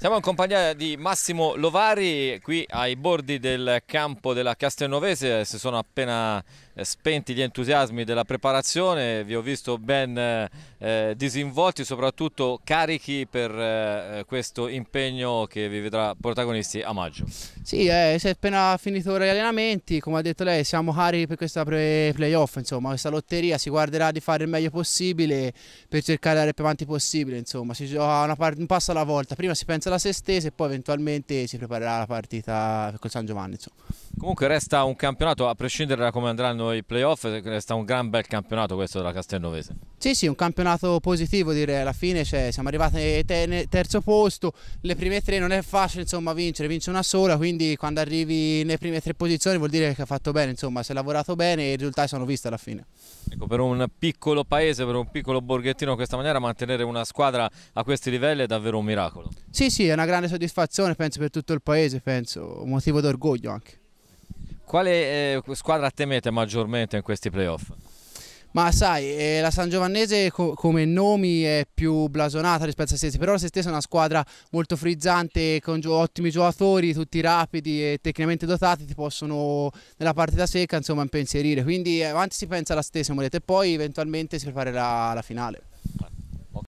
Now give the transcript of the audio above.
Siamo in compagnia di Massimo Lovari qui ai bordi del campo della Castelnovese, si sono appena eh, spenti gli entusiasmi della preparazione, vi ho visto ben eh, disinvolti, soprattutto carichi per eh, eh questo impegno che vi vedrà protagonisti a maggio. Sì, eh, si è appena finito ora gli allenamenti, come ha detto lei siamo carichi per questa playoff, insomma questa lotteria si guarderà di fare il meglio possibile per cercare di andare più avanti possibile, insomma si gioca un passo alla volta, prima si pensa alla se stessa e poi eventualmente si preparerà la partita col San Giovanni. Insomma. Comunque resta un campionato, a prescindere da come andranno i playoff, resta un gran bel campionato questo della Castelnovese. Sì, sì, un campionato positivo direi, alla fine cioè, siamo arrivati eh, nel terzo posto, le prime tre non è facile insomma vincere, vince una sola, quindi quando arrivi nelle prime tre posizioni vuol dire che ha fatto bene, insomma si è lavorato bene e i risultati sono visti alla fine. Ecco, per un piccolo paese, per un piccolo borghettino in questa maniera mantenere una squadra a questi livelli è davvero un miracolo. Sì, sì, è una grande soddisfazione penso per tutto il paese, penso, un motivo d'orgoglio anche. Quale eh, squadra temete maggiormente in questi playoff? Ma sai, eh, la San Giovannese co come nomi è più blasonata rispetto a se stessa, però se stessa è una squadra molto frizzante, con gio ottimi giocatori, tutti rapidi e tecnicamente dotati, ti possono nella partita secca insomma impensierire, quindi eh, avanti si pensa alla stessa, morete, e poi eventualmente si preparerà la finale.